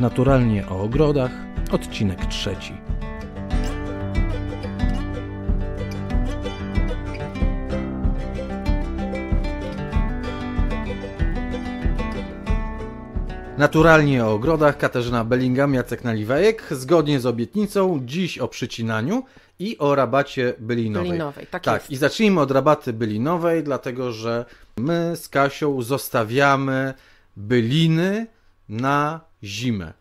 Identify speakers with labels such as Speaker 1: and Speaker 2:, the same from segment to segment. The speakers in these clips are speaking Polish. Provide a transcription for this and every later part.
Speaker 1: Naturalnie o ogrodach, odcinek trzeci. Naturalnie o ogrodach Katarzyna Bellingham, Jacek Naliwajek, zgodnie z obietnicą, dziś o przycinaniu i o rabacie bylinowej. bylinowej tak, tak jest. i zacznijmy od rabaty bylinowej, dlatego że my z Kasią zostawiamy byliny na zimę.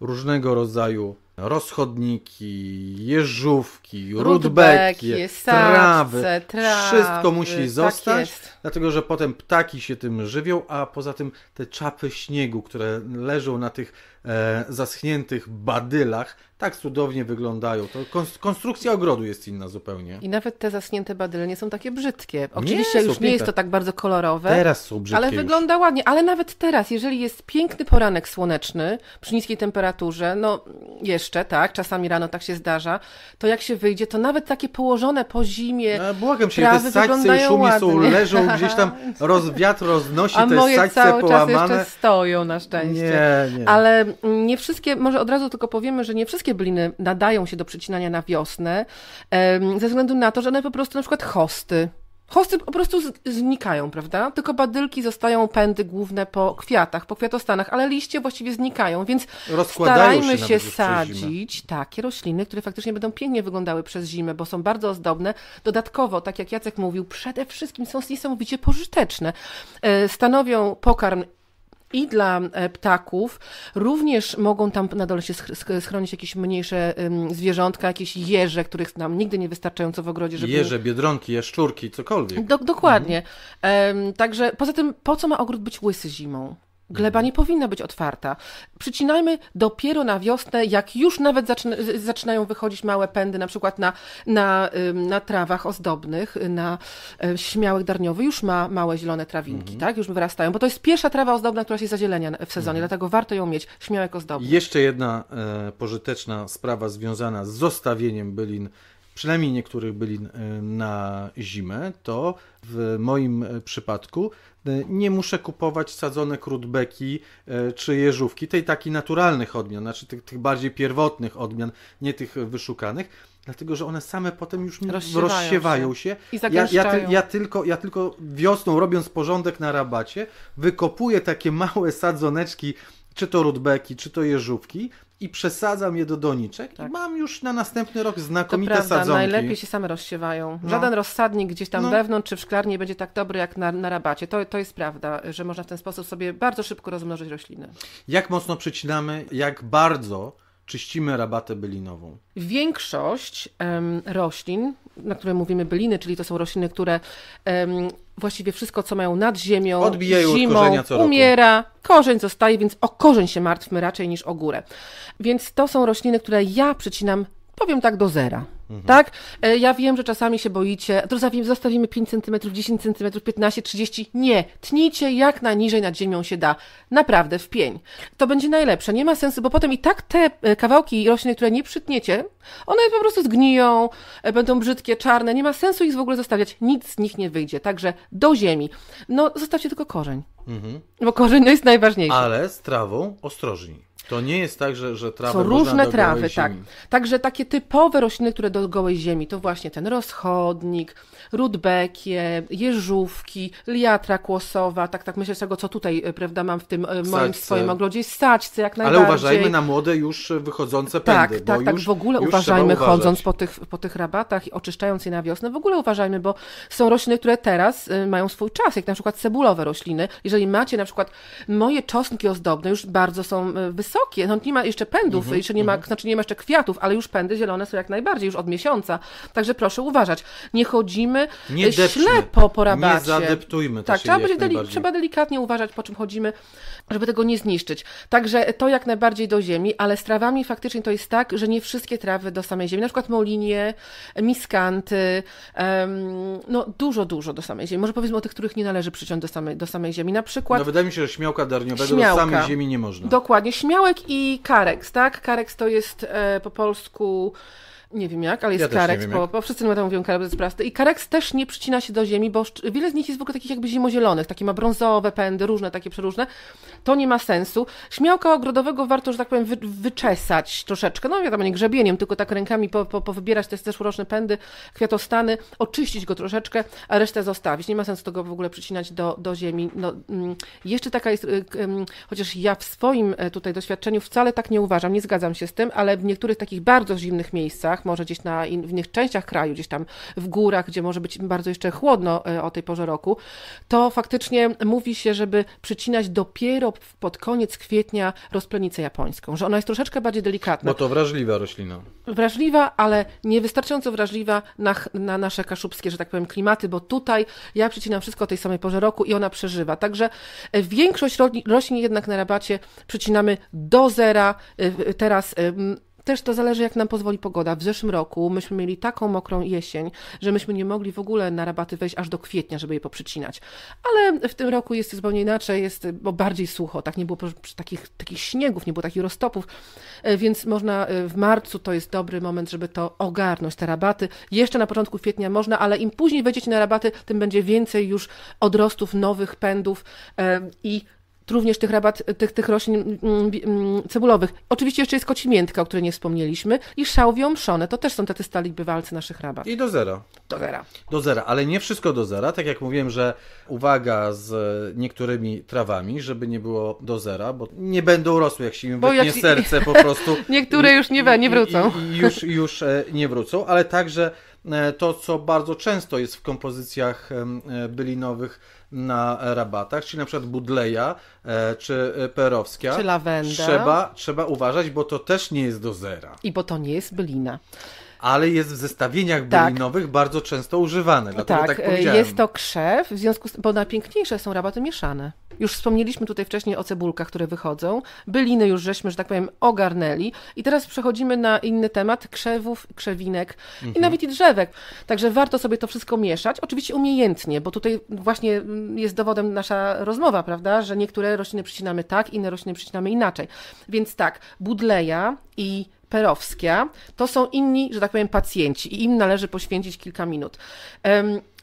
Speaker 1: Różnego rodzaju rozchodniki, jeżówki, rudbeki, trawy, trawy, wszystko musi tak zostać, jest. dlatego że potem ptaki się tym żywią, a poza tym te czapy śniegu, które leżą na tych e, zaschniętych badylach, tak cudownie wyglądają. To konstrukcja ogrodu jest inna zupełnie. I
Speaker 2: nawet te zasnięte badyle nie są takie brzydkie. Oczywiście nie, już nie jest to tak bardzo kolorowe. Teraz są brzydkie. Ale już. wygląda ładnie. Ale nawet teraz, jeżeli jest piękny poranek słoneczny przy niskiej temperaturze, no jeszcze tak, czasami rano tak się zdarza, to jak się wyjdzie, to nawet takie położone po zimie. No, błagam się, te saćce i szumi są, leżą gdzieś tam,
Speaker 1: roz, wiatr roznosi A te moje saćce cały połamane. Czas jeszcze stoją na szczęście. Nie, nie.
Speaker 2: Ale nie wszystkie, może od razu tylko powiemy, że nie wszystkie wszystkie nadają się do przecinania na wiosnę, ze względu na to, że one po prostu na przykład hosty. Hosty po prostu znikają, prawda? Tylko badylki zostają pędy główne po kwiatach, po kwiatostanach, ale liście właściwie znikają, więc starajmy się, się sadzić takie rośliny, które faktycznie będą pięknie wyglądały przez zimę, bo są bardzo ozdobne. Dodatkowo, tak jak Jacek mówił, przede wszystkim są niesamowicie pożyteczne. E, stanowią pokarm i dla e, ptaków. Również mogą tam na dole się schronić jakieś mniejsze zwierzątka, jakieś jeże, których nam nigdy nie wystarczająco w ogrodzie. Żeby... Jeże,
Speaker 1: biedronki, jaszczurki, cokolwiek. Do,
Speaker 2: dokładnie. Mhm. Także poza tym, po co ma ogród być łysy zimą? Gleba nie powinna być otwarta. Przycinajmy dopiero na wiosnę, jak już nawet zaczyna, zaczynają wychodzić małe pędy, na przykład na, na, na trawach ozdobnych, na e, śmiałek darniowy już ma małe zielone trawinki, mhm. tak? Już wyrastają, bo to jest pierwsza trawa ozdobna, która się zazielenia w sezonie, mhm. dlatego warto ją mieć, śmiałek ozdobny.
Speaker 1: Jeszcze jedna e, pożyteczna sprawa związana z zostawieniem bylin przynajmniej niektórych byli e, na zimę, to w moim e, przypadku e, nie muszę kupować sadzonek rudbeki czy jeżówki, tej takiej naturalnych odmian, znaczy tych, tych bardziej pierwotnych odmian, nie tych wyszukanych dlatego że one same potem już rozsiewają, rozsiewają się. się. I ja, ja, ty, ja, tylko, ja tylko wiosną, robiąc porządek na rabacie, wykopuję takie małe sadzoneczki, czy to rudbeki, czy to jeżówki i przesadzam je do doniczek tak. i mam już na następny rok znakomite to prawda, sadzonki. Najlepiej się same rozsiewają. No. Żaden
Speaker 2: rozsadnik gdzieś tam no. wewnątrz czy w szklarni będzie tak dobry jak na, na rabacie. To, to jest prawda, że można w ten sposób sobie bardzo szybko rozmnożyć rośliny.
Speaker 1: Jak mocno przecinamy, jak bardzo czyścimy rabatę bylinową?
Speaker 2: Większość roślin, na które mówimy byliny, czyli to są rośliny, które właściwie wszystko, co mają nad ziemią, Odbijają zimą, od umiera, roku. korzeń zostaje, więc o korzeń się martwmy raczej niż o górę. Więc to są rośliny, które ja przycinam, powiem tak, do zera. Mhm. Tak? E, ja wiem, że czasami się boicie, to zostawimy, zostawimy 5 cm, 10 cm, 15, 30. Nie, tnijcie jak najniżej nad ziemią się da. Naprawdę, w pień. To będzie najlepsze. Nie ma sensu, bo potem i tak te e, kawałki rośliny, które nie przytniecie, one po prostu zgniją, e, będą brzydkie, czarne. Nie ma sensu ich w ogóle zostawiać. Nic z nich nie wyjdzie. Także do ziemi. No, zostawcie tylko korzeń. Mhm. Bo korzeń jest najważniejszy. Ale z
Speaker 1: trawą ostrożni. To nie jest tak, że, że trawy Są różne trawy, tak.
Speaker 2: Także takie typowe rośliny, które do gołej ziemi, to właśnie ten rozchodnik, rudbekie, jeżówki, liatra kłosowa, tak, tak myślę z tego, co tutaj, e, prawda, mam w tym e, moim Saćce. swoim ogrodzie, saćce jak najbardziej. Ale uważajmy na
Speaker 1: młode już wychodzące tak, pędy. Tak, tak, tak, w ogóle uważajmy chodząc
Speaker 2: po tych, po tych rabatach i oczyszczając je na wiosnę, w ogóle uważajmy, bo są rośliny, które teraz y, mają swój czas, jak na przykład cebulowe rośliny. Jeżeli macie na przykład, moje czosnki ozdobne już bardzo są y, wysokie, wysokie, no nie ma jeszcze pędów, mm -hmm, jeszcze nie ma, mm -hmm. znaczy nie ma jeszcze kwiatów, ale już pędy zielone są jak najbardziej, już od miesiąca. Także proszę uważać. Nie chodzimy nie e, ślepo po rabacie. Nie zadeptujmy. Tak, trzeba, być deli- trzeba delikatnie uważać, po czym chodzimy żeby tego nie zniszczyć. Także to jak najbardziej do ziemi, ale z trawami faktycznie to jest tak, że nie wszystkie trawy do samej ziemi. Na przykład molinie, miskanty, um, no dużo, dużo do samej ziemi. Może powiedzmy o tych, których nie należy przyciąć do samej, do samej ziemi. Na przykład... No wydaje
Speaker 1: mi się, że śmiałka darniowego śmiałka. do samej ziemi nie można.
Speaker 2: Dokładnie. Śmiałek i kareks, tak? Kareks to jest e, po polsku... Nie wiem jak, ale jest ja kareks, bo, bo wszyscy na to mówią kareks bezplasty. I kareks też nie przycina się do ziemi, bo wiele z nich jest w ogóle takich jakby zimozielonych, takie ma brązowe pędy, różne takie przeróżne. To nie ma sensu. Śmiałka ogrodowego warto, że tak powiem, wy, wyczesać troszeczkę. No wiadomo, nie grzebieniem, tylko tak rękami po, po, powybierać te też pędy, kwiatostany, oczyścić go troszeczkę, a resztę zostawić. Nie ma sensu tego w ogóle przycinać do, do ziemi. No, mm, jeszcze taka jest, y, mm, chociaż ja w swoim e, tutaj doświadczeniu wcale tak nie uważam, nie zgadzam się z tym, ale w niektórych takich bardzo zimnych miejscach, Stanach, może gdzieś na in, w innych częściach kraju, gdzieś tam w górach, gdzie może być bardzo jeszcze chłodno e, o tej porze roku, to faktycznie mówi się, żeby przycinać dopiero pod koniec kwietnia rozplenicę japońską, że ona jest troszeczkę bardziej delikatna. Bo to
Speaker 1: wrażliwa roślina.
Speaker 2: Wrażliwa, ale niewystarczająco wrażliwa na, na nasze kaszubskie, że tak powiem, klimaty, bo tutaj ja przycinam wszystko o tej samej porze roku i ona przeżywa. Także e, większość roślin jednak na rabacie przycinamy do zera. E, teraz też to zależy, jak nam pozwoli pogoda. W zeszłym roku myśmy mieli taką mokrą jesień, że myśmy nie mogli w ogóle na rabaty wejść aż do kwietnia, żeby je poprzycinać. Ale w tym roku jest zupełnie inaczej, jest bo bardziej sucho, tak nie było takich, takich śniegów, nie było takich roztopów, e, więc można e, w marcu to jest dobry moment, żeby to ogarnąć, te rabaty. Jeszcze na początku kwietnia można, ale im później wejdziecie na rabaty, tym będzie więcej już odrostów, nowych pędów e, i również tych rabat, tych, tych roślin mm, mm, mm, cebulowych. Oczywiście jeszcze jest kocimiętka, o której nie wspomnieliśmy i szałwią omszone, to też są te stali bywalcy naszych rabat. I
Speaker 1: do zera. Do zera. Do zera, ale nie wszystko do zera, tak jak mówiłem, że uwaga z e, niektórymi trawami, żeby nie było do zera, bo nie będą rosły, jak się im wytnie jak... serce po prostu. Niektóre już nie, nie wrócą. I, i, i już, już e, nie wrócą, ale także E, to, co bardzo często jest w kompozycjach e, bylinowych na rabatach, czyli na przykład Budleja e, czy Perowskia. Czy lawenda. Trzeba, trzeba uważać, bo to też nie jest do zera.
Speaker 2: I bo to nie jest bylina
Speaker 1: ale jest w zestawieniach tak. bylinowych tak. bardzo często używane. Dlatego tak, tak powiedziałem. jest to
Speaker 2: krzew, w związku z, bo najpiękniejsze są rabaty mieszane. Już wspomnieliśmy tutaj wcześniej o cebulkach, które wychodzą. Byliny już żeśmy, że tak powiem, ogarnęli. I teraz przechodzimy na inny temat krzewów, krzewinek mhm. i nawet i drzewek. Także warto sobie to wszystko mieszać. Oczywiście umiejętnie, bo tutaj właśnie mm, jest dowodem nasza rozmowa, prawda, że niektóre rośliny przycinamy tak, inne rośliny przycinamy inaczej. Więc tak, budleja i Perowskia, to są inni, że tak powiem, pacjenci i im należy poświęcić kilka minut.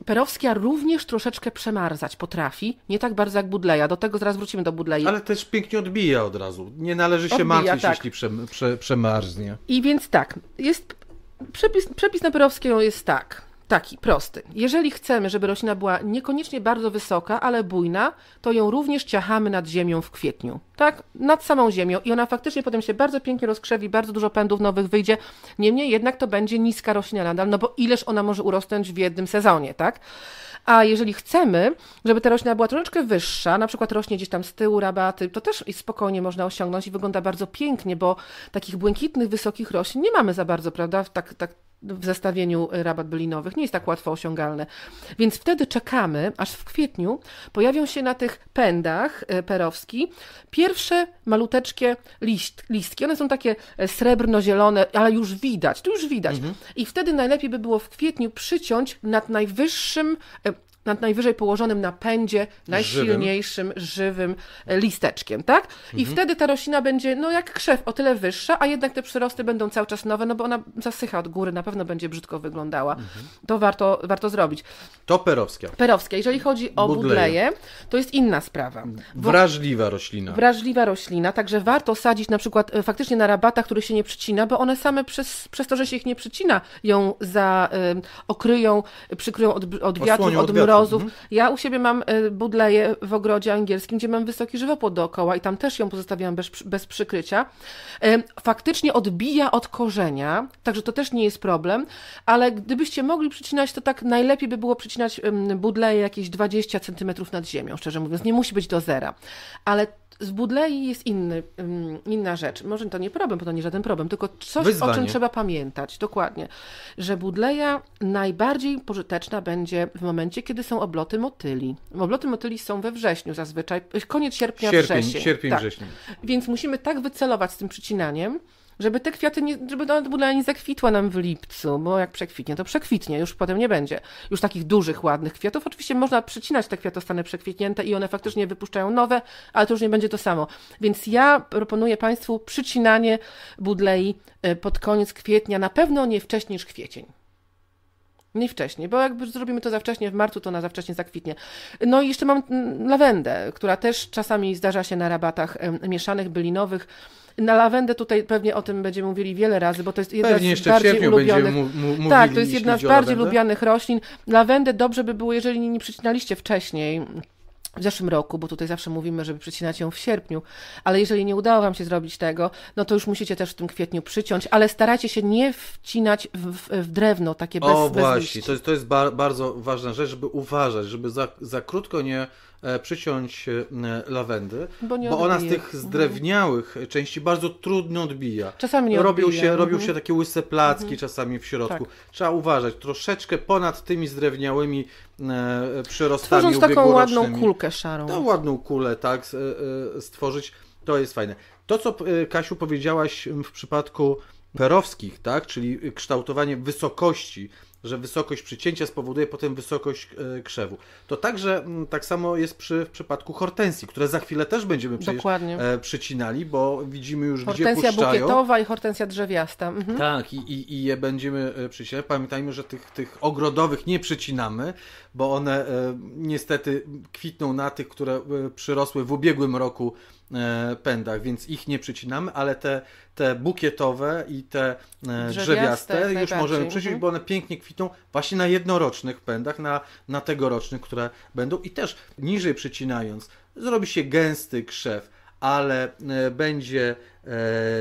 Speaker 2: Perowskia również troszeczkę przemarzać potrafi, nie tak bardzo jak Budleja, do tego zaraz wrócimy do Budleja.
Speaker 1: Ale też pięknie odbija od razu, nie należy się odbija, martwić, tak. jeśli prze, prze, przemarznie.
Speaker 2: I więc tak, jest przepis, przepis na Perowskiego jest tak taki prosty. Jeżeli chcemy, żeby roślina była niekoniecznie bardzo wysoka, ale bujna, to ją również ciachamy nad ziemią w kwietniu. Tak, nad samą ziemią i ona faktycznie potem się bardzo pięknie rozkrzewi, bardzo dużo pędów nowych wyjdzie. Niemniej jednak to będzie niska roślina nadal, no bo ileż ona może urosnąć w jednym sezonie, tak? A jeżeli chcemy, żeby ta roślina była troszeczkę wyższa, na przykład rośnie gdzieś tam z tyłu rabaty, to też spokojnie można osiągnąć i wygląda bardzo pięknie, bo takich błękitnych, wysokich roślin nie mamy za bardzo, prawda? Tak, tak w zestawieniu y, rabat bylinowych. Nie jest tak łatwo osiągalne. Więc wtedy czekamy, aż w kwietniu pojawią się na tych pędach y, perowski pierwsze maluteczkie liść, listki. One są takie e, srebrno-zielone, ale już widać, tu już widać. Mhm. I wtedy najlepiej by było w kwietniu przyciąć nad najwyższym e, na najwyżej położonym napędzie, najsilniejszym, żywym, żywym e, listeczkiem, tak? I mhm. wtedy ta roślina będzie, no jak krzew, o tyle wyższa, a jednak te przyrosty będą cały czas nowe, no bo ona zasycha od góry, na pewno będzie brzydko wyglądała. Mhm. To warto, warto zrobić.
Speaker 1: To perowskie.
Speaker 2: Perowskie. Jeżeli chodzi o budleje, budleje to jest inna sprawa. Bo...
Speaker 1: Wrażliwa roślina.
Speaker 2: Wrażliwa roślina, także warto sadzić na przykład e, faktycznie na rabatach, który się nie przycina, bo one same przez, przez to, że się ich nie przycina, ją za, y, okryją, przykryją od, od wiatru, od, od Mhm. Ja u siebie mam y, budleję w ogrodzie angielskim, gdzie mam wysoki żywopłot dookoła i tam też ją pozostawiam bez, bez przykrycia. Faktycznie odbija od korzenia, także to też nie jest problem, ale gdybyście mogli przycinać, to tak najlepiej by było przycinać budleję jakieś 20 cm nad ziemią, szczerze mówiąc. Nie musi być do zera. Ale z budlei jest inny, inna rzecz. Może to nie problem, bo to nie żaden problem, tylko coś, Wyzwanie. o czym trzeba pamiętać. Dokładnie. Że budleja najbardziej pożyteczna będzie w momencie, kiedy kiedy są obloty motyli. Obloty motyli są we wrześniu zazwyczaj, koniec sierpnia, sierpień, wrzesień. Sierpień, tak. wrzesień. Więc musimy tak wycelować z tym przycinaniem, żeby te kwiaty, nie, żeby ona no, nie zakwitła nam w lipcu, bo jak przekwitnie, to przekwitnie, już potem nie będzie. Już takich dużych, ładnych kwiatów. Oczywiście można przycinać te kwiatostany przekwitnięte i one faktycznie wypuszczają nowe, ale to już nie będzie to samo. Więc ja proponuję Państwu przycinanie budlei e, pod koniec kwietnia, na pewno nie wcześniej niż kwiecień. Nie wcześniej, bo jakby zrobimy to za wcześnie w marcu, to na za wcześnie zakwitnie. No i jeszcze mam mm, lawendę, która też czasami zdarza się na rabatach mieszanych, bylinowych. Na lawendę tutaj pewnie o tym będziemy mówili wiele razy, bo to jest jedna pewnie z bardziej ulubionych. Mówili, tak, to jest jedna z bardziej lubianych roślin. Lawendę dobrze by było, jeżeli nie przycinaliście wcześniej w zeszłym roku, bo tutaj zawsze mówimy, żeby przycinać ją w sierpniu, ale jeżeli nie udało Wam się zrobić tego, no to już musicie też w tym kwietniu przyciąć, ale starajcie się nie wcinać w, w, w drewno, takie bez O bez właśnie,
Speaker 1: to jest, to jest bardzo ważna rzecz, żeby uważać, żeby za, za krótko nie E, przyciąć e, lawendy, bo, bo ona z tych mhm. zdrewniałych mhm. części bardzo trudno odbija. Czasami nie robią odbija. Się, mhm. się takie łyse placki mhm. czasami w środku. Tak. Trzeba uważać, troszeczkę ponad tymi zdrewniałymi e, przyrostami Tworząc taką ładną kulkę szarą. Tą ładną kulę, tak, stworzyć, to jest fajne. To, co Kasiu powiedziałaś w przypadku perowskich, tak, czyli kształtowanie wysokości, że wysokość przycięcia spowoduje potem wysokość e, krzewu. To także tak samo jest przy, w przypadku hortensji, które za chwilę też będziemy e, przycinali, bo widzimy już hortensja gdzie puszczają. Hortensja bukietowa
Speaker 2: i hortensja drzewiasta. Mhm.
Speaker 1: Tak, i, i, i, je będziemy e, przycinać. Pamiętajmy, że tych, tych ogrodowych nie przycinamy, bo one e, niestety kwitną na tych, które e, przyrosły w ubiegłym roku E, pędach, więc ich nie przycinamy, ale te, te bukietowe i te e, drzewiaste, drzewiaste już możemy przyciąć, mhm. bo one pięknie kwitną właśnie na jednorocznych pędach, na, na tegorocznych, które będą i też niżej przycinając zrobi się gęsty krzew, ale e, będzie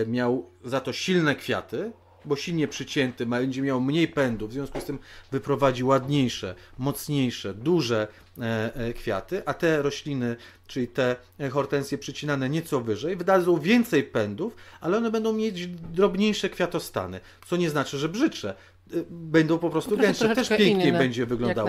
Speaker 1: miał za to silne kwiaty, bo silnie przycięty, będzie miał mniej pędu, w związku z tym wyprowadzi ładniejsze, mocniejsze, duże E, e, kwiaty, a te rośliny, czyli te hortensje przycinane nieco wyżej, wydadzą więcej pędów, ale one będą mieć drobniejsze kwiatostany, co nie znaczy, że brzydsze e, będą po prostu, po gęstsze. Też pięknie inne, będzie wyglądało.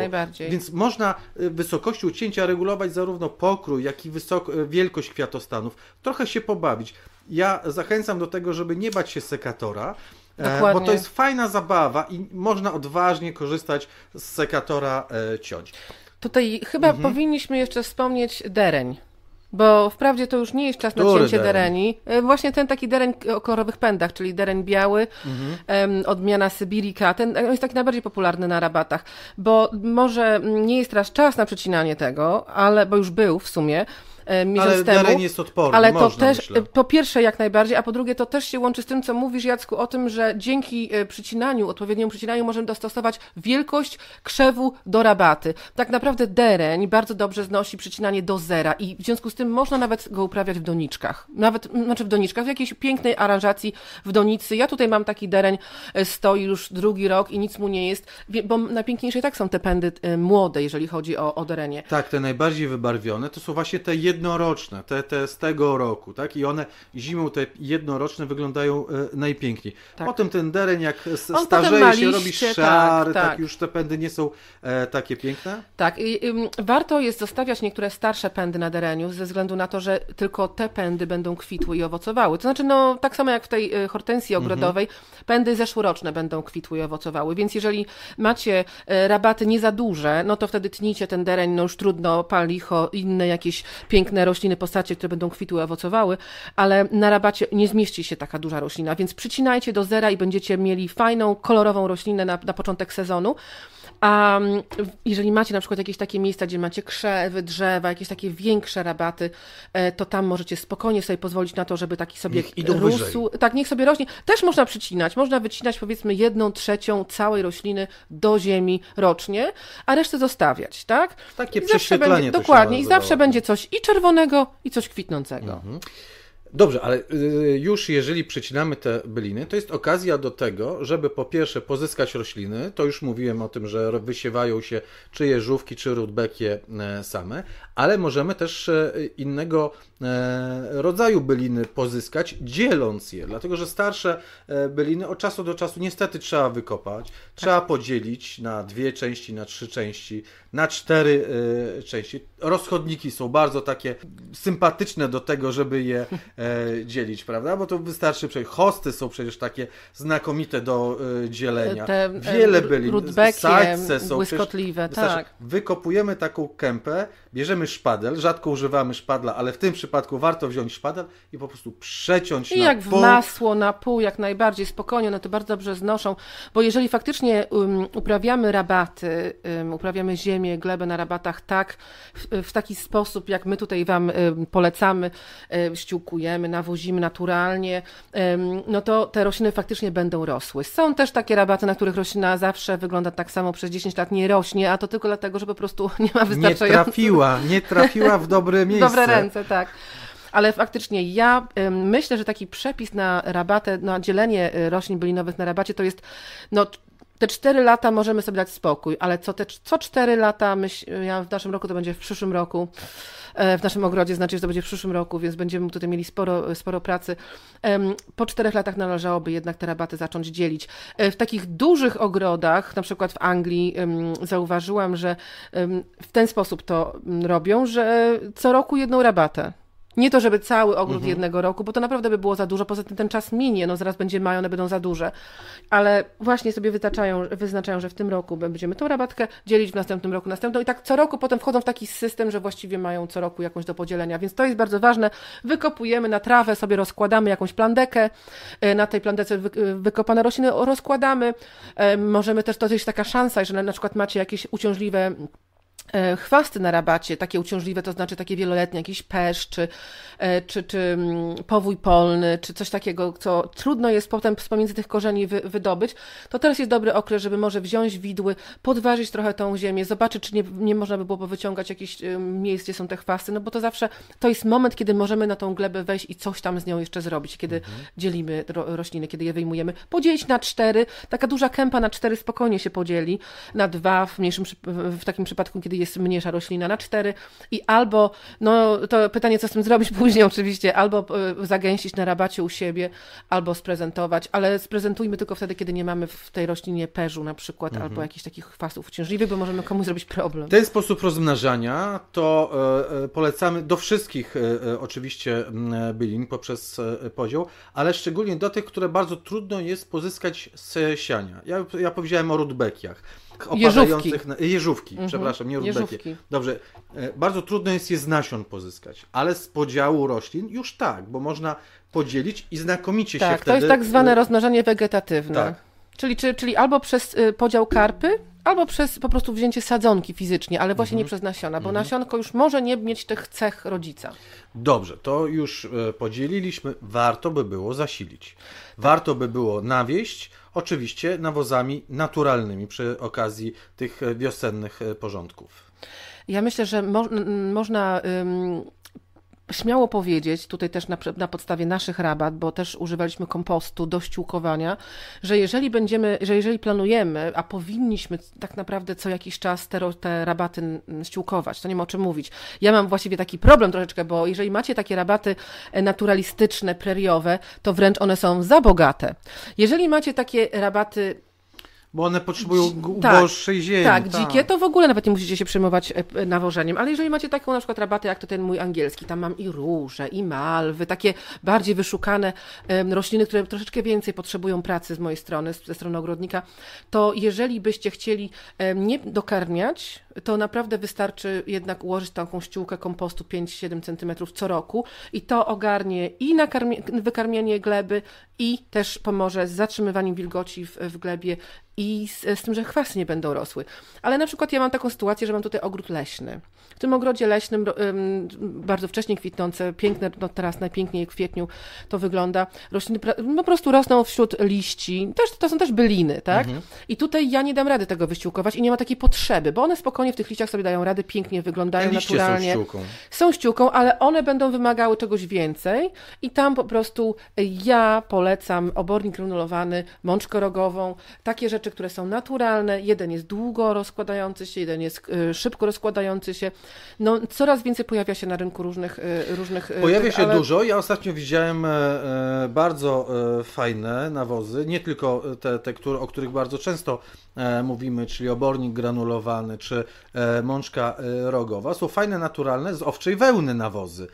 Speaker 1: Więc można wysokości ucięcia regulować zarówno pokrój, jak i wysoko, wielkość kwiatostanów. Trochę się pobawić. Ja zachęcam do tego, żeby nie bać się sekatora, Dokładnie. Bo to jest fajna zabawa i można odważnie korzystać z sekatora ciąć.
Speaker 2: Tutaj chyba mhm. powinniśmy jeszcze wspomnieć dereń. Bo wprawdzie to już nie jest czas na cięcie dereni. E, właśnie ten taki dereń o kolorowych pędach, czyli dereń biały, mhm. odmiana Sybirika. Ten jest taki najbardziej popularny na rabatach, bo może mm, nie jest teraz czas na przecinanie tego, ale bo już był w sumie, E, miesiąc ale temu. Darren jest odporny, ale to też, myślę. E, po pierwsze jak najbardziej, a po drugie to też się łączy z tym, co mówisz Jacku o tym, że dzięki e, przycinaniu, odpowiedniemu przycinaniu możemy dostosować wielkość krzewu do rabaty. Tak naprawdę dereń bardzo dobrze znosi przycinanie do zera i w związku z tym można nawet go uprawiać w doniczkach. Nawet, znaczy w doniczkach, w jakiejś pięknej aranżacji w donicy. Ja tutaj mam taki dereń, stoi już drugi rok i nic mu nie jest, bo najpiękniejsze i tak są te pędy młode, jeżeli chodzi o, o derenie.
Speaker 1: Tak, te najbardziej wybarwione to są właśnie te jedne jednoroczne, te, te z tego roku, tak? I one zimą te jednoroczne wyglądają e, najpiękniej. Tak. Potem ten deren jak On starzeje się, robi tak, szary, tak, tak, już te pędy nie są e, takie piękne.
Speaker 2: Tak, I, mm, warto jest zostawiać niektóre starsze pędy na dereniu ze względu na to, że tylko te pędy będą kwitły i owocowały. To znaczy, no tak samo jak w tej e, hortensji mhm. ogrodowej, mhm. pędy zeszłoroczne będą kwitły i owocowały, więc jeżeli macie rabaty nie za duże, no to wtedy tnijcie ten dereń, no już trudno, palicho, inne jakieś piękne piękne rośliny, postacie, które będą kwitły, owocowały, ale na rabacie nie zmieści się taka duża roślina, więc przycinajcie do zera i będziecie mieli fajną, kolorową roślinę na, na początek sezonu. A mm, jeżeli macie na przykład jakieś takie miejsca, gdzie macie krzewy, drzewa, jakieś takie większe rabaty, e, to tam możecie spokojnie sobie pozwolić na to, żeby taki
Speaker 1: sobie niech rósł.
Speaker 2: Tak, niech sobie rośnie. Też można przycinać. Można wycinać powiedzmy jedną trzecią całej rośliny do ziemi rocznie, a resztę zostawiać, tak? Takie I prześwietlanie. Będzie, dokładnie. I zawsze będzie coś i czerwonego, i coś kwitnącego.
Speaker 1: Mhm. Dobrze, ale y, już jeżeli przycinamy te byliny, to jest okazja do tego, żeby po pierwsze pozyskać rośliny, to już mówiłem o tym, że wysiewają się czy jeżówki, czy rudbekie e, same, ale możemy też e, innego E, rodzaju byliny pozyskać, dzieląc je, dlatego że starsze e, byliny od czasu do czasu niestety trzeba wykopać, trzeba tak. podzielić na dwie części, na trzy części, na cztery e, części. Rozchodniki są bardzo takie sympatyczne do tego, żeby je dzielić, prawda? Bo to wystarczy przejść. Hosty są przecież takie znakomite do dzielenia. Te, Wiele bylin, sadce są błyskotliwe, przecież, tak. Wykopujemy taką kępę, bierzemy szpadel, rzadko używamy szpadla, ale w tym przypadku przypadku warto wziąć szpadel i po prostu przeciąć I na jak pół. w masło,
Speaker 2: na pół, jak najbardziej, spokojnie, one to bardzo dobrze znoszą, bo jeżeli faktycznie um, uprawiamy rabaty, um, uprawiamy ziemię, glebę na rabatach tak, w, w taki sposób, jak my tutaj Wam um, polecamy, ściółkujemy, nawozimy naturalnie, no to te rośliny faktycznie będą rosły. Są też takie rabaty, na których roślina zawsze wygląda tak samo, przez 10 lat nie rośnie, a to tylko dlatego, że po prostu nie ma wystarczająco... Nie trafiła,
Speaker 1: nie trafiła w dobre miejsce. Dobre ręce,
Speaker 2: tak. Ale faktycznie ja myślę, że taki przepis na rabatę, na dzielenie y, roślin bylinowych na rabacie to jest no, te 4 lata możemy sobie dać spokój, ale co, te, co 4 lata, myśl, ja w naszym roku to będzie w przyszłym roku, e, w naszym ogrodzie znaczy, że to będzie w przyszłym roku, więc będziemy tutaj mieli sporo, e, sporo pracy. Po 4 latach należałoby jednak te rabaty zacząć dzielić. E, w takich dużych ogrodach, na przykład w Anglii, zauważyłam, że w ten sposób to robią, że co roku jedną rabatę. Nie to, żeby cały ogród mhm. jednego roku, bo to naprawdę by było za dużo. Poza tym ten czas minie, no zaraz będzie mają, one będą za duże. Ale właśnie sobie wyznaczają, że w tym roku będziemy tą rabatkę dzielić, w następnym roku następną. I tak co roku potem wchodzą w taki system, że właściwie mają co roku jakąś do podzielenia. Więc to jest bardzo ważne. Wykopujemy na trawę, sobie rozkładamy jakąś plandekę. E, na tej plandece e, wykopane rośliny rozkładamy. E, możemy też, to jest taka szansa, jeżeli na przykład macie jakieś uciążliwe E, chwasty na rabacie, takie uciążliwe, to znaczy takie wieloletnie, jakiś pesz, czy, e, czy, czy mm, powój polny, czy coś takiego, co trudno jest potem z pomiędzy tych korzeni wy, wydobyć, to teraz jest dobry okres, żeby może wziąć widły, podważyć trochę tą ziemię, zobaczyć, czy nie, nie można by było powyciągać jakieś y, miejsce gdzie są te chwasty, no bo to zawsze, to jest moment, kiedy możemy na tą glebę wejść i coś tam z nią jeszcze zrobić, kiedy mhm. dzielimy ro, rośliny, kiedy je wyjmujemy. Podzielić na cztery, taka duża kępa na cztery spokojnie się podzieli, na dwa w mniejszym, w takim przypadku, kiedy jest mniejsza roślina na 4 i albo, no to pytanie, co z tym zrobić później oczywiście, albo e, zagęścić na rabacie u siebie, albo sprezentować, ale sprezentujmy tylko wtedy, kiedy nie mamy w tej roślinie perzu na przykład, mhm. albo jakichś takich kwasów ciężliwych, bo możemy komuś zrobić problem.
Speaker 1: Ten sposób rozmnażania to e, e, polecamy do wszystkich oczywiście bylin poprzez podział, ale szczególnie do tych, które bardzo trudno jest pozyskać z siania. Ja, ja powiedziałem o rudbekiach opadających... Na, jeżówki, mhm. przepraszam, nie rudbeki. Dobrze. E, bardzo trudno jest je z nasion pozyskać, ale z podziału roślin już tak, bo można podzielić i znakomicie tak, się wtedy... Tak, to jest tak zwane
Speaker 2: rozmnażanie wegetatywne. Tak. Czyli, czyli, czyli albo przez y, podział karpy, albo przez po prostu wzięcie sadzonki fizycznie, ale właśnie mhm. nie przez nasiona, bo mhm. nasionko już może nie mieć tych cech rodzica.
Speaker 1: Dobrze, to już e, podzieliliśmy. Warto by było zasilić. Warto by było nawieść, Oczywiście nawozami naturalnymi przy okazji tych wiosennych e, porządków.
Speaker 2: Ja myślę, że mo można śmiało powiedzieć, tutaj też na, na, podstawie naszych rabat, bo też używaliśmy kompostu do ściółkowania, że jeżeli będziemy, że jeżeli planujemy, a powinniśmy tak naprawdę co jakiś czas te, te rabaty ściółkować, to nie ma o czym mówić. Ja mam właściwie taki problem troszeczkę, bo jeżeli macie takie rabaty e, naturalistyczne, preriowe, to wręcz one są za bogate. Jeżeli macie takie rabaty bo
Speaker 1: one potrzebują tak, uboższej ziemi. Tak, tak, dzikie to
Speaker 2: w ogóle nawet nie musicie się przejmować e, nawożeniem, ale jeżeli macie taką na przykład rabatę, jak to ten mój angielski, tam mam i róże, i malwy, takie bardziej wyszukane rośliny, które troszeczkę więcej potrzebują pracy z mojej strony, ze strony ogrodnika, to jeżeli byście chcieli nie dokarmiać, to naprawdę wystarczy jednak ułożyć taką ściółkę kompostu 5-7 cm co roku i to ogarnie i wykarmienie gleby i też pomoże z zatrzymywaniem wilgoci w, w glebie i z, z, tym, że chwasy nie będą rosły. Ale na przykład ja mam taką sytuację, że mam tutaj ogród leśny. W tym ogrodzie leśnym bardzo wcześnie kwitnące, piękne, no teraz najpiękniej w kwietniu to wygląda, rośliny po prostu rosną wśród liści, też, to są też byliny, tak? Mhm. I tutaj ja nie dam rady tego wyściółkować i nie ma takiej potrzeby, bo one spokojnie w tych liściach sobie dają rady, pięknie wyglądają, Te naturalnie. Są ściółką. są ściółką, ale one będą wymagały czegoś więcej i tam po prostu ja polecam obornik granulowany, mączkę rogową, takie rzeczy, rzeczy, które są naturalne, jeden jest długo rozkładający się, jeden jest e, szybko rozkładający się. No, coraz więcej pojawia się na rynku różnych e, różnych. E, pojawia tych, się ale...
Speaker 1: dużo. Ja ostatnio widziałem bardzo fajne nawozy, nie tylko te, te o których bardzo często mówimy, czyli obornik granulowany, czy mączka rogowa. Są fajne, naturalne, z owczej wełny nawozy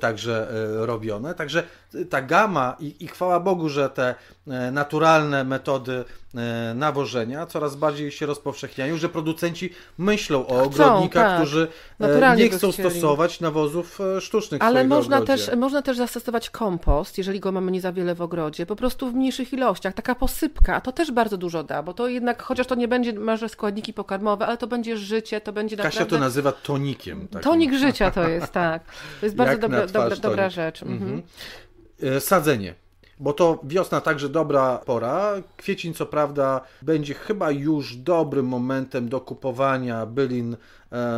Speaker 1: także robione. Także ta gama i, i chwała Bogu, że te naturalne metody E, nawożenia coraz bardziej się rozpowszechniają, że producenci myślą o ogrodnikach, tak. którzy e, Naturalnie nie chcą stosować nawozów e, sztucznych. Ale można też,
Speaker 2: można też zastosować kompost, jeżeli go mamy nie za wiele w ogrodzie, po prostu w mniejszych ilościach. Taka posypka, to też bardzo dużo da, bo to jednak, chociaż to nie będzie może składniki pokarmowe, ale to będzie życie, to będzie naprawdę... Kasia to nazywa
Speaker 1: tonikiem. Takim. Tonik życia to jest,
Speaker 2: tak. To jest bardzo dobra, dobra, dobra, rzecz. Mhm.
Speaker 1: mhm. Sadzenie bo to wiosna także dobra pora. Kwiecień, co prawda, będzie chyba już dobrym momentem do kupowania bylin e,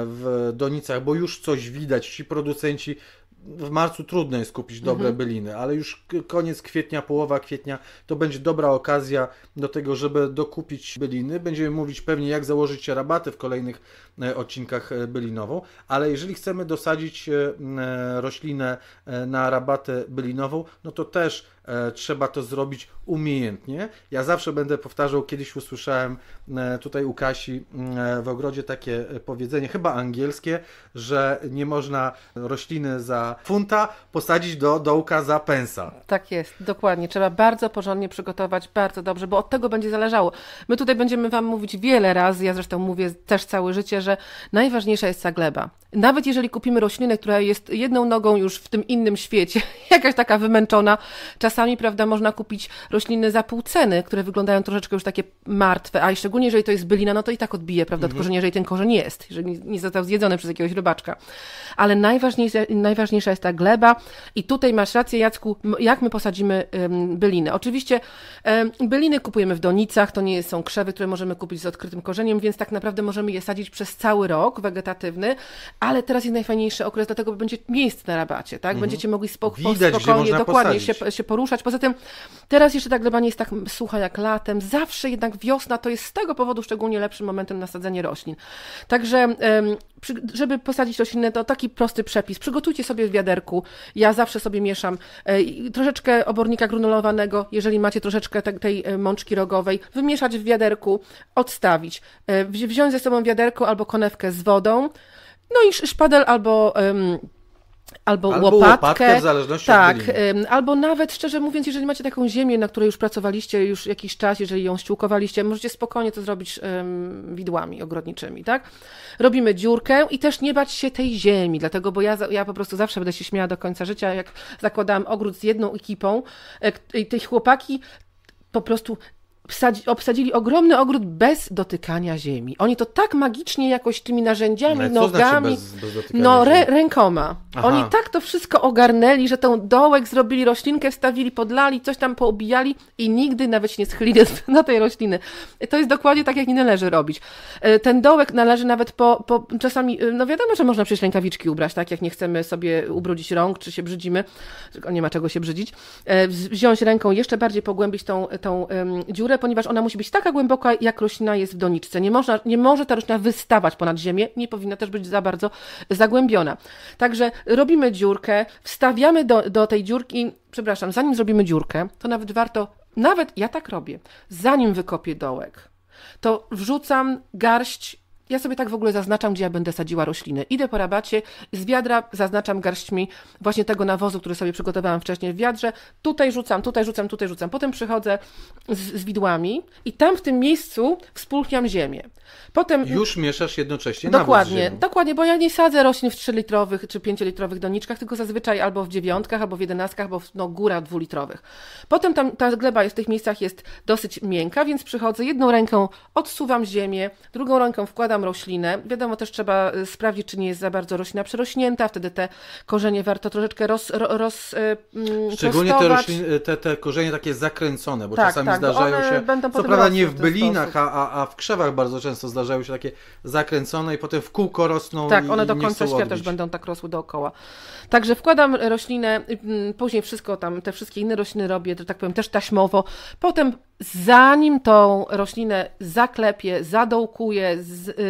Speaker 1: w donicach, bo już coś widać. Ci producenci w marcu trudno jest kupić dobre mhm. byliny, ale już koniec kwietnia, połowa kwietnia to będzie dobra okazja do tego, żeby dokupić byliny. Będziemy mówić pewnie, jak założyć rabaty w kolejnych e, odcinkach e, bylinową, ale jeżeli chcemy dosadzić roślinę na rabatę bylinową, no to też E, trzeba to zrobić umiejętnie. Ja zawsze będę powtarzał, kiedyś usłyszałem e, tutaj u Kasi mm, e, w ogrodzie takie powiedzenie, chyba angielskie, że nie można rośliny za funta posadzić do dołka za pensa. Tak
Speaker 2: jest, dokładnie. Trzeba bardzo porządnie przygotować, bardzo dobrze, bo od tego będzie zależało. My tutaj będziemy Wam mówić wiele razy, ja zresztą mówię też całe życie, że najważniejsza jest ta gleba. Nawet jeżeli kupimy roślinę, która jest jedną nogą już w tym innym świecie, jakaś taka wymęczona, czasami czasami, prawda, można kupić rośliny za pół ceny, które wyglądają troszeczkę już takie martwe, a szczególnie jeżeli to jest bylina, no to i tak odbije, prawda, mhm. tylko że jeżeli ten korzeń jest, jeżeli nie został zjedzony przez jakiegoś robaczka. Ale najważniejsza, najważniejsza jest ta gleba i tutaj masz rację, Jacku, jak my posadzimy bylinę. Oczywiście byliny kupujemy w donicach, to nie są krzewy, które możemy kupić z odkrytym korzeniem, więc tak naprawdę możemy je sadzić przez cały rok wegetatywny, ale teraz jest najfajniejszy okres, dlatego będzie miejsce na rabacie, tak? Mhm. Będziecie mogli spoko- Widać, spokojnie, dokładnie się, się poruszyć ruszać. Poza tym teraz jeszcze tak gleba nie jest tak sucha jak latem. Zawsze jednak wiosna to jest z tego powodu szczególnie lepszym momentem na sadzenie roślin. Także żeby posadzić roślinę, to taki prosty przepis. Przygotujcie sobie w wiaderku. Ja zawsze sobie mieszam e, troszeczkę obornika grunolowanego jeżeli macie troszeczkę tej e, mączki rogowej, wymieszać w wiaderku, odstawić. E, wziąć ze sobą wiaderko albo konewkę z wodą, no i szpadel albo um, Albo, albo łopatkę, łopatkę, w zależności tak, od albo nawet szczerze mówiąc, jeżeli macie taką ziemię, na której już pracowaliście już jakiś czas, jeżeli ją ściółkowaliście, możecie spokojnie to zrobić um, widłami ogrodniczymi, tak? Robimy dziurkę i też nie bać się tej ziemi, dlatego, bo ja, ja po prostu zawsze będę się śmiała do końca życia, jak zakładałam ogród z jedną ekipą tej tych chłopaki po prostu obsadzili ogromny ogród bez dotykania ziemi. Oni to tak magicznie jakoś tymi narzędziami, no, znaczy nogami, znaczy bez, bez no rękoma. Aha. Oni tak to wszystko ogarnęli, że ten dołek zrobili, roślinkę wstawili, podlali, coś tam poobijali i nigdy nawet nie schylili na tej rośliny. To jest dokładnie tak, jak nie należy robić. E, ten dołek należy nawet po, po czasami, e, no wiadomo, że można przecież rękawiczki ubrać, tak jak nie chcemy sobie ubrudzić rąk, czy się brzydzimy, nie ma czego się brzydzić. E, wziąć ręką, jeszcze bardziej pogłębić tą, tą um, dziurę, ponieważ ona musi być taka głęboka, jak roślina jest w doniczce. Nie, można, nie może ta roślina wystawać ponad ziemię, nie powinna też być za bardzo zagłębiona. Także robimy dziurkę, wstawiamy do, do tej dziurki, przepraszam, zanim zrobimy dziurkę, to nawet warto, nawet ja tak robię, zanim wykopię dołek, to wrzucam garść ja sobie tak w ogóle zaznaczam, gdzie ja będę sadziła rośliny. Idę po rabacie, z wiadra zaznaczam garśćmi właśnie tego nawozu, który sobie przygotowałam wcześniej w wiadrze. Tutaj rzucam, tutaj rzucam, tutaj rzucam. Potem przychodzę z, z widłami i tam w tym miejscu współchniam ziemię. Potem... Już
Speaker 1: mieszasz jednocześnie Dokładnie,
Speaker 2: dokładnie, bo ja nie sadzę roślin w 3-litrowych czy 5-litrowych doniczkach, tylko zazwyczaj albo w dziewiątkach, albo w jedenastkach, albo w, no, góra dwulitrowych. Potem tam, ta gleba jest w tych miejscach jest dosyć miękka, więc przychodzę, jedną ręką odsuwam ziemię, drugą ręką wkładam podlewam roślinę. Wiadomo, też trzeba y, sprawdzić, czy nie jest za bardzo roślina przerośnięta, wtedy te korzenie warto troszeczkę roz, roz, y, mm, Szczególnie te,
Speaker 1: y, te, te, korzenie takie zakręcone, bo tak, czasami tak, zdarzają się, będą co prawda nie w, w bylinach, a, a, a w krzewach bardzo często zdarzają się takie zakręcone i potem w kółko rosną. Tak, i, one do końca świata też będą
Speaker 2: tak rosły dookoła. Także wkładam roślinę, mm, później wszystko tam, te wszystkie inne rośliny robię, tak powiem, też taśmowo. Potem zanim tą roślinę zaklepie, zadołkuje, z,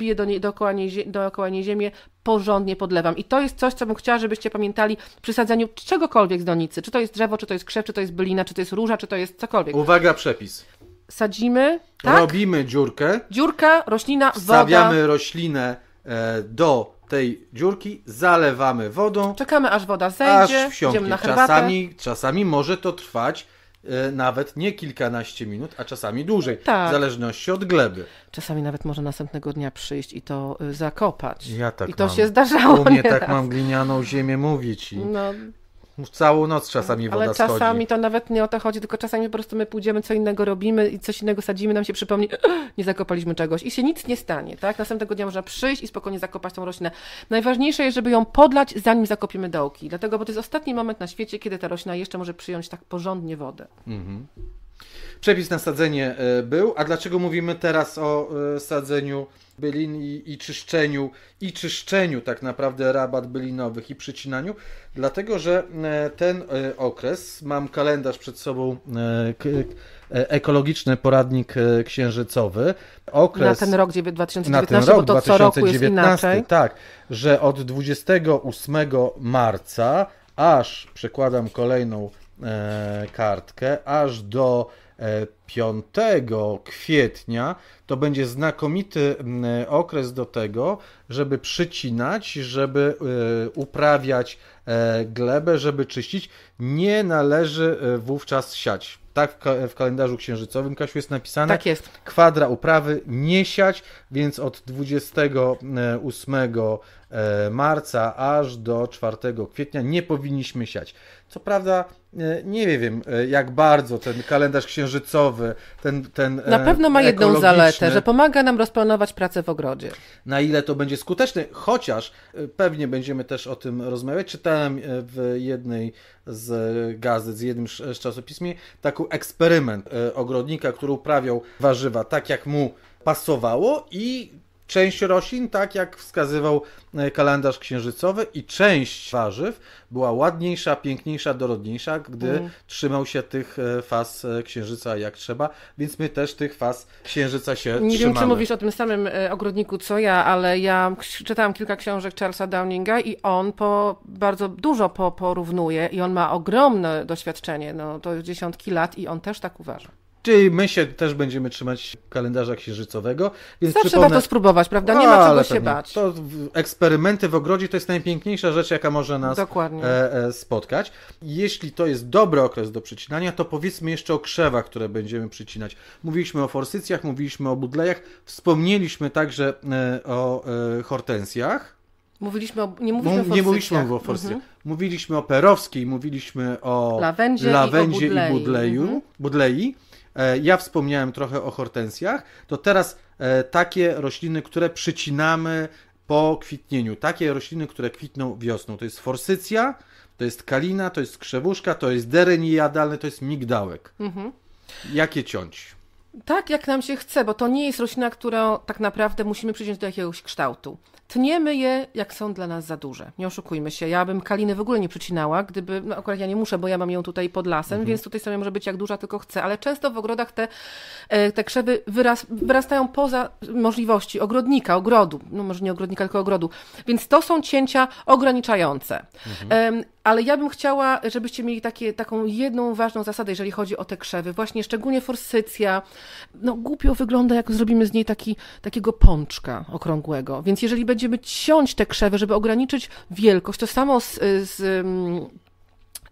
Speaker 2: ym, do niej, dookoła, niej, dookoła niej ziemię, porządnie podlewam. I to jest coś, co bym chciała, żebyście pamiętali przy sadzeniu czegokolwiek z donicy. Czy to jest drzewo, czy to jest krzew, czy to jest bylina, czy to jest róża, czy to jest cokolwiek.
Speaker 1: Uwaga, przepis.
Speaker 2: Sadzimy, tak?
Speaker 1: Robimy dziurkę.
Speaker 2: Dziurka, roślina, woda. Stawiamy
Speaker 1: roślinę e, do tej dziurki, zalewamy wodą.
Speaker 2: Czekamy aż woda zejdzie, aż wsiąknie. idziemy na herbatę. Czasami,
Speaker 1: czasami może to trwać E, nawet nie kilkanaście minut, a czasami dłużej, tak. w zależności od gleby.
Speaker 2: Czasami nawet może następnego dnia przyjść i to y, zakopać. Ja tak I to mam. się zdarzało. U mnie tak mam
Speaker 1: glinianą ziemię mówić. I... No Całą noc czasami woda Ale czasami schodzi.
Speaker 2: to nawet nie o to chodzi, tylko czasami po prostu my pójdziemy, co innego robimy i coś innego sadzimy, nam się przypomni, nie zakopaliśmy czegoś i się nic nie stanie, tak? Następnego dnia można przyjść i spokojnie zakopać tą roślinę. Najważniejsze jest, żeby ją podlać, zanim zakopiemy dołki, dlatego, bo to jest ostatni moment na świecie, kiedy ta roślina jeszcze może przyjąć tak
Speaker 1: porządnie wodę. Mhm. Przepis na sadzenie e, był. A dlaczego mówimy teraz o e, sadzeniu bylin i, i czyszczeniu, i czyszczeniu tak naprawdę rabat bylinowych i przycinaniu? Dlatego, że e, ten okres, mam kalendarz przed sobą, ekologiczny poradnik księżycowy. Okres, na ten rok 2019, na ten rok, bo to 2019, co roku jest inaczej. Tak, że od 28 marca aż, przekładam kolejną e, kartkę, aż do 5 e, kwietnia to będzie znakomity okres do tego, żeby przycinać, żeby e, uprawiać e, glebę, żeby czyścić. Nie należy wówczas siać. Tak w kalendarzu księżycowym, Kasiu, jest napisane. Tak jest. Kwadra uprawy nie siać, więc od 28 marca aż do 4 kwietnia nie powinniśmy siać. Co prawda E, nie wiem, e, jak bardzo ten kalendarz księżycowy, ten. ten e, na pewno ma jedną zaletę, że
Speaker 2: pomaga nam rozplanować pracę w ogrodzie.
Speaker 1: Na ile to będzie skuteczne, chociaż pewnie będziemy też o tym rozmawiać. Czytałem w jednej z gazet, z jednym z czasopismie, taki eksperyment ogrodnika, który uprawiał warzywa tak, jak mu pasowało i część roślin, tak jak wskazywał e, kalendarz księżycowy, i część warzyw była ładniejsza, piękniejsza, dorodniejsza, gdy mm. trzymał się tych e, faz e, księżyca jak trzeba, więc my też tych faz księżyca się Nie trzymamy. wiem, czy mówisz o
Speaker 2: tym samym ogrodniku co ja, ale ja czytałam kilka książek Charlesa Downinga i on po, bardzo dużo po, porównuje i on ma ogromne doświadczenie, no to dziesiątki lat i on też tak uważa.
Speaker 1: Czyli my się też będziemy trzymać kalendarza księżycowego. Więc Zawsze przypomnę... warto spróbować, prawda? Nie A, ma czego się bać. To eksperymenty w ogrodzie to jest najpiękniejsza rzecz, jaka może nas e, e, spotkać. Jeśli to jest dobry okres do przycinania, to powiedzmy jeszcze o krzewach, które będziemy przycinać. Mówiliśmy o forsycjach, mówiliśmy o budlejach, wspomnieliśmy także e, o e, hortensjach.
Speaker 2: Mówiliśmy o, nie mówiliśmy Mów, o Nie mówiliśmy o forsycjach.
Speaker 1: Mhm. Mówiliśmy o perowskiej, mówiliśmy o lawendzie, lawendzie i o budleju. I mhm. budleju. budleju. E, ja wspomniałem trochę o hortensjach, to teraz e, takie rośliny, które przycinamy po kwitnieniu, takie rośliny, które kwitną wiosną, to jest forsycja, to jest kalina, to jest krzewuszka, to jest dereń jadalny, to jest migdałek. Mhm. Jakie ciąć?
Speaker 2: Tak, jak nam się chce, bo to nie jest roślina, którą tak naprawdę musimy przyciąć do jakiegoś kształtu tniemy je, jak są dla nas za duże. Nie oszukujmy się. Ja bym kaliny w ogóle nie przycinała, gdyby, no akurat ja nie muszę, bo ja mam ją tutaj pod lasem, mhm. więc tutaj sobie może być jak duża tylko chcę, ale często w ogrodach te, e, te krzewy wyrastają poza możliwości ogrodnika, ogrodu, no może nie ogrodnika, tylko ogrodu. Więc to są cięcia ograniczające. Mhm. Ale ja bym chciała, żebyście mieli takie, taką jedną ważną zasadę, jeżeli chodzi o te krzewy. Właśnie szczególnie forsycja. No głupio wygląda, jak zrobimy z niej taki, takiego pączka okrągłego. Więc jeżeli będziemy ciąć te krzewy, żeby ograniczyć wielkość, to samo z, z mm,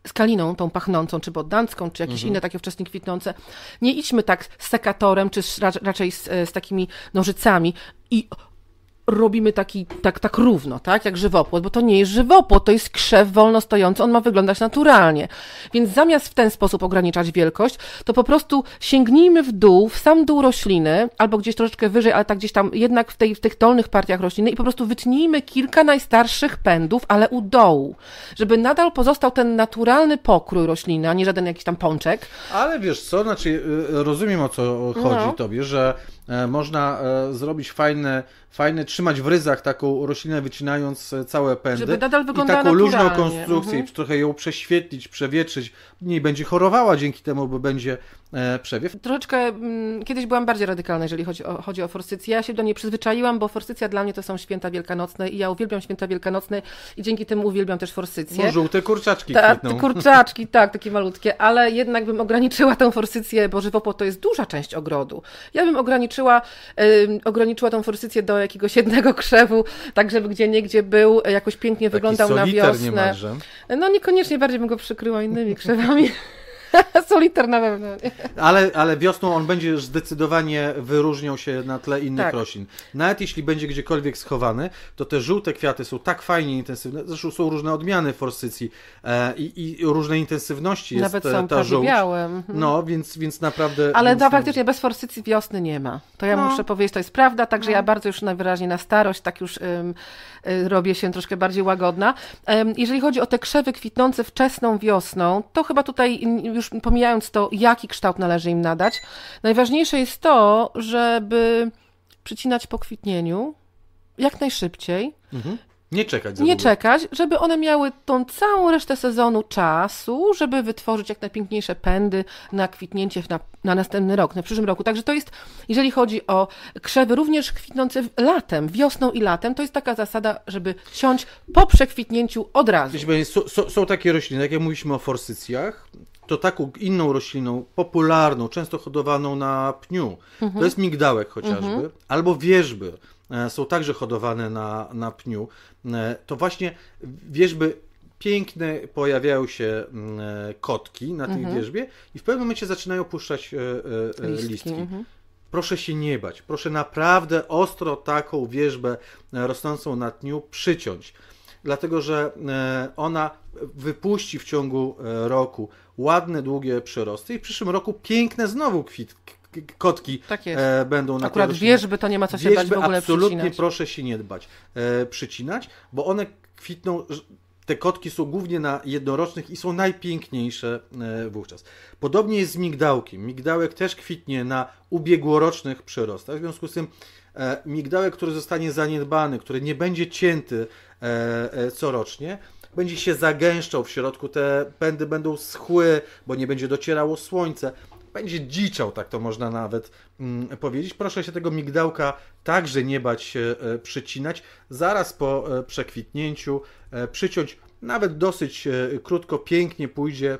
Speaker 2: z kaliną tą pachnącą, czy boddancką, czy jakieś mhm. inne takie wczesnie kwitnące. Nie idźmy tak z sekatorem, czy raczej z, z takimi nożycami i robimy taki, tak, tak równo, tak, jak żywopłot, bo to nie jest żywopłot, to jest krzew wolno stojący, on ma wyglądać naturalnie. Więc zamiast w ten sposób ograniczać wielkość, to po prostu sięgnijmy w dół, w sam dół rośliny, albo gdzieś troszeczkę wyżej, ale tak gdzieś tam jednak w, tej, w tych dolnych partiach rośliny i po prostu wytnijmy kilka najstarszych pędów, ale u dołu, żeby nadal pozostał ten naturalny pokrój rośliny, a nie żaden jakiś tam pączek.
Speaker 1: Ale wiesz co, znaczy y, rozumiem o co chodzi no. tobie, że e, można e, zrobić fajne fajne trzymać w ryzach taką roślinę, wycinając e, całe pędy. Żeby nadal wyglądała I taką luźną konstrukcję, mhm. trochę ją prześwietlić, przewietrzyć. nie będzie chorowała dzięki temu, bo będzie e, przewiew.
Speaker 2: Troszeczkę m, mm, kiedyś byłam bardziej radykalna, jeżeli chodzi o, chodzi o forsycję. Ja się do niej przyzwyczaiłam, bo forsycja dla mnie to są święta wielkanocne i ja uwielbiam święta wielkanocne i dzięki temu uwielbiam też forsycję. No, żółte
Speaker 1: kurczaczki Ta, kwitną. Kurczaczki,
Speaker 2: tak, takie malutkie, ale jednak bym ograniczyła tą forsycję, bo żywopłot to jest duża część ogrodu. Ja bym ograniczyła, y, ograniczyła tą forsycję do jakiegoś jednego krzewu, tak żeby gdzie niegdzie był, jakoś pięknie Taki wyglądał na wiosnę. Niemalże. No niekoniecznie, bardziej bym go przykryła innymi krzewami. Soliter na pewno.
Speaker 1: Ale, ale wiosną on będzie zdecydowanie wyróżniał się na tle innych tak. roślin. Nawet jeśli będzie gdziekolwiek schowany, to te żółte kwiaty są tak fajnie intensywne. Zresztą są różne odmiany forsycji e, i, i różnej intensywności jest Nawet e, są ta żółć. białe. Mhm. No, więc, więc naprawdę... Ale no, faktycznie
Speaker 2: bez forsycji wiosny nie ma. To ja no. muszę powiedzieć, to jest prawda, także no. ja bardzo już najwyraźniej na starość tak już e, robię się troszkę bardziej łagodna. jeżeli chodzi o te krzewy kwitnące wczesną wiosną, to chyba tutaj już już pomijając to, jaki kształt należy im nadać, najważniejsze jest to, żeby przycinać po kwitnieniu jak najszybciej.
Speaker 1: Mhm. Nie czekać. nie długo. czekać,
Speaker 2: żeby one miały tą całą resztę sezonu czasu, żeby wytworzyć jak najpiękniejsze pędy na kwitnięcie na, na następny rok, na przyszłym roku. Także to jest, jeżeli chodzi o krzewy, również kwitnące latem, wiosną i latem, to jest taka zasada, żeby ciąć po przekwitnięciu
Speaker 1: od razu. Są, są, są takie rośliny, tak jak mówiliśmy o forsycjach, to taką inną rośliną, popularną, często hodowaną na pniu. Mhm. To jest migdałek chociażby, mhm. albo wierzby e, są także hodowane na, na pniu. E, to właśnie wierzby piękne pojawiają się mm, e, kotki na tej mhm. wierzbie i w pewnym momencie zaczynają puszczać listki. listki. Mhm. Proszę się nie bać, proszę naprawdę ostro taką wierzbę rosnącą na pniu przyciąć dlatego że e, ona wypuści w ciągu e, roku ładne, długie przyrosty i w przyszłym roku piękne znowu kwit, kotki tak e, będą na Akurat wierzby
Speaker 2: to nie ma co się wierzby, dać w ogóle absolutnie przycinać. proszę
Speaker 1: się nie dbać, e, przycinać, bo one kwitną, te kotki są głównie na jednorocznych i są najpiękniejsze e, wówczas. Podobnie jest z migdałkiem. Migdałek też kwitnie na ubiegłorocznych przyrostach, w związku z tym e, migdałek, który zostanie zaniedbany, który nie będzie cięty E, e, corocznie. Będzie się zagęszczał w środku, te pędy będą schły, bo nie będzie docierało słońce. Będzie dziczał, tak to można nawet mm, powiedzieć. Proszę się tego migdałka także nie bać e, przycinać. Zaraz po przekwitnięciu przyciąć nawet dosyć krótko, pięknie pójdzie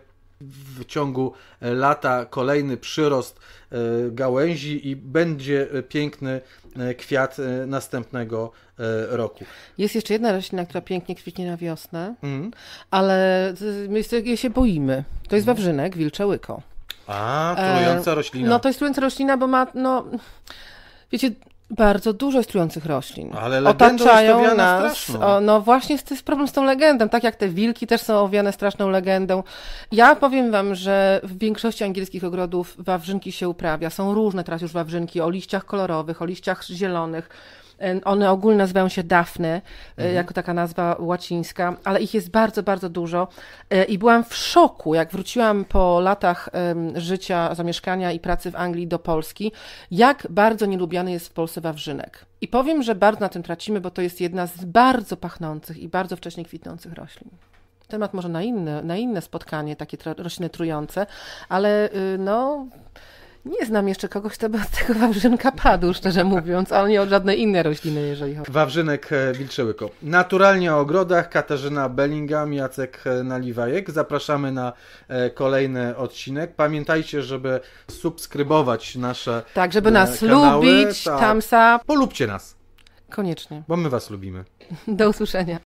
Speaker 1: w ciągu e, lata kolejny przyrost e, gałęzi i będzie piękny e, kwiat następnego roku.
Speaker 2: Jest jeszcze jedna roślina, która pięknie kwitnie na wiosnę, mm. ale my się boimy. To jest mhm. wawrzynek, wilcze łyko. A, trująca roślina. No to jest trująca roślina, bo ma, no, wiecie, bardzo dużo strujących roślin. Ale Otaczają nas. O, no właśnie to jest problem z tą legendą, tak jak te wilki też są owiane straszną legendą. Ja powiem wam, że w większości angielskich ogrodów wawrzynki się uprawia. Są różne teraz już wawrzynki o liściach kolorowych, o liściach zielonych one ogólnie nazywają się Dafne, e, mhm. jako taka nazwa łacińska, ale ich jest bardzo, bardzo dużo. E, I byłam w szoku, jak wróciłam po latach życia, zamieszkania i pracy w Anglii do Polski, jak bardzo nielubiany jest w Polsce wawrzynek. I powiem, że bardzo na tym tracimy, bo to jest jedna z bardzo pachnących i bardzo wcześnie kwitnących roślin temat może na inne, na inne spotkanie, takie rośliny trujące, ale y, no, nie znam jeszcze kogoś, kto by od tego wawrzynka padł, szczerze mówiąc, ale nie od
Speaker 1: żadnej innej rośliny, jeżeli chodzi. Wawrzynek e, Wilczełyko. Naturalnie o ogrodach Katarzyna Bellingham, Jacek e, Naliwajek. Zapraszamy na e, kolejny odcinek. Pamiętajcie, żeby subskrybować nasze Tak, żeby nas kanały. lubić, tamsa. Polubcie nas. Koniecznie. Bo my was lubimy.
Speaker 2: Do usłyszenia.